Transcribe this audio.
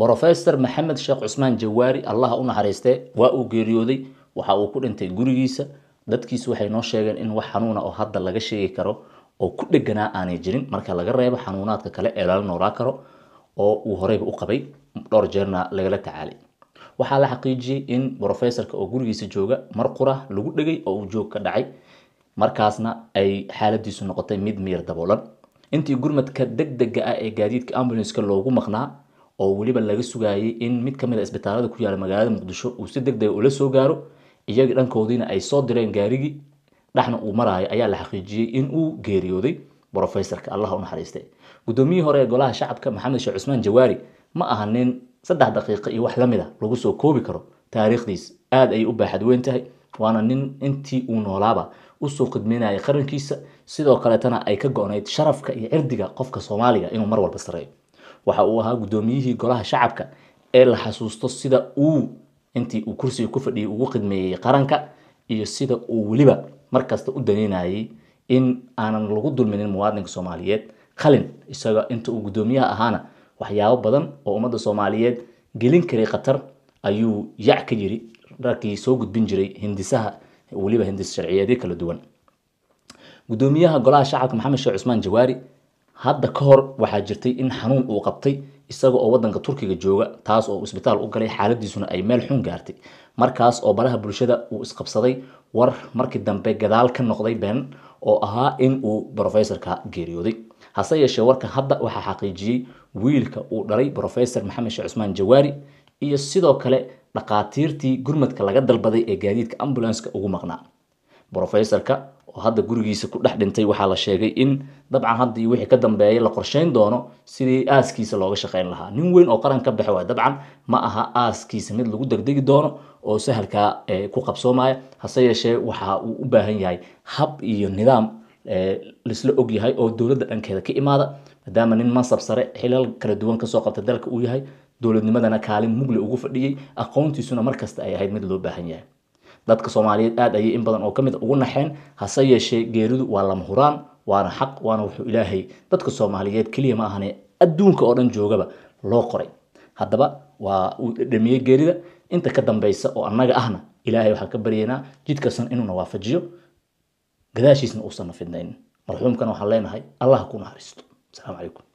brofesor maxamed sheekh cusmaan jawaari allaha u naxariiste waa uu geeriyooday waxa uu ku dhintay gurigiisa dadkiis waxay noo sheegeen in wax xanuuna oo hadda laga sheegi karo oo ku dheganaa aanay jirin marka laga reebo xanuunaadka kale ee lala noolaa karo oo uu horeyba u qabay dhowr jeerna lagala tacaalay waxaa la xaqiijiyey in brofesorka oo gurigiisa jooga mar qura lagu dhegay oo uu joog ka dhacay markaasna ay xaaladiisu noqotay mid miyir daboolan intii gurmadka deg dega ah ee gaadiidka ambulanska loogu maqnaa oo weliba laga sugayay in mid kamid a ah isbitaalada ku yaala magaalada muqdisho uu si deg ula soo gaaro iyagii dhankoodiina ay soo direen gaarigii dhexna uu maraayo ayaa la xaqiijiyey in uu geeriyooday brofesorka allah u naxariistay guddoomiyihii hore ee golaha shacabka maxamed sheekh cusmaan jawaari ma aha nin saddex daqiiqo iyo wax la a ah lagu soo koobi karo taariikhdiis aada ayay u baaxad weyn tahay waana nin intii uu noolaaba usoo khidmeynaya qarankiisa sidoo kaletana ay ka go-nayd sharafka iyo cirdiga qofka soomaaliga inuu mar walba sareeyo waxa uu ahaa gudoomiyihii golaha shacabka ee la xasuusto sida uu intii uu kursiga ku fadhiyay ugu khidmeeyey qaranka iyo sida uu weliba markasta u daneynayay in aanan lagu dulminin muwaadinka soomaaliyeed qalin isaga inta uu guddoomiyaha ahaana waxyaabo badan oo ummadda soomaaliyeed gelin karay khatar ayuu yac ka yiri dharkii soo gudbin jiray hindisaha weliba hindis sharciyeedyo kala duwan guddoomiyaha golaha shacabka maxamed sheekh cusmaan jawaari hadda ka hor waxaa jirtay in xanuun uu qabtay isaga oo wadanka turkiga jooga taas oo isbitaal u galay xaaladiisuna ay meel xun gaartay markaas oo baraha bulshada uu isqabsaday war markii dambe gadaal ka noqday been oo ahaa in uu brofesorka geeriyooday hase yeeshee warka hadda waxaa xaqiijiyey wiilka uu dhalay brofesor maxamed sheekh cusmaan jawaari iyo sidoo kale dhakhaatiirtii gurmadka laga dalbaday ee gaadiidka ambulanska ugu maqnaa brofesorka oo hadda gurigiisa ku dhex dhintay waxaa la sheegay in dabcan hadda iyo wixii ka dambeeya la qorshayn doono sidii aaskiisa looga shaqayn lahaa nin weyn oo qaran ka baxe waa dabcan ma aha aaskiisa mid lagu degdegi doono oo sahalkaa eh, ku qabsoomaya hase yeeshee waxa uu u baahan yahay hab iyo nidaam eh, laisla ogyahay oo dowladda dhankeeda ka imaada maadaama nin mansab sare xilal kala duwan kasoo qabta dalka uu yahay dowladnimadana kaalin mugle ugu fadhiyey aqoontiisuna markasta ay ahayd mid loo baahan yahay dadka soomaaliyeed aad ayay in badan oo ka ugu naxeen hase yeeshee geeridu waa lama huraan waana xaq waana wuxuu ilaahay dadka soomaaliyeed keliya ma ahane adduunka oo dhan joogaba loo qoray haddaba waa uu dhadhamiyey geerida inta ka dambeysa oo annaga ahna ilaahay waxaan ka baryaynaa jidkasan inuuna waafajiyo gadaashiisna uusan na marxuumkana waxaan leenahay allah ku naxariisto asalaamu calaykum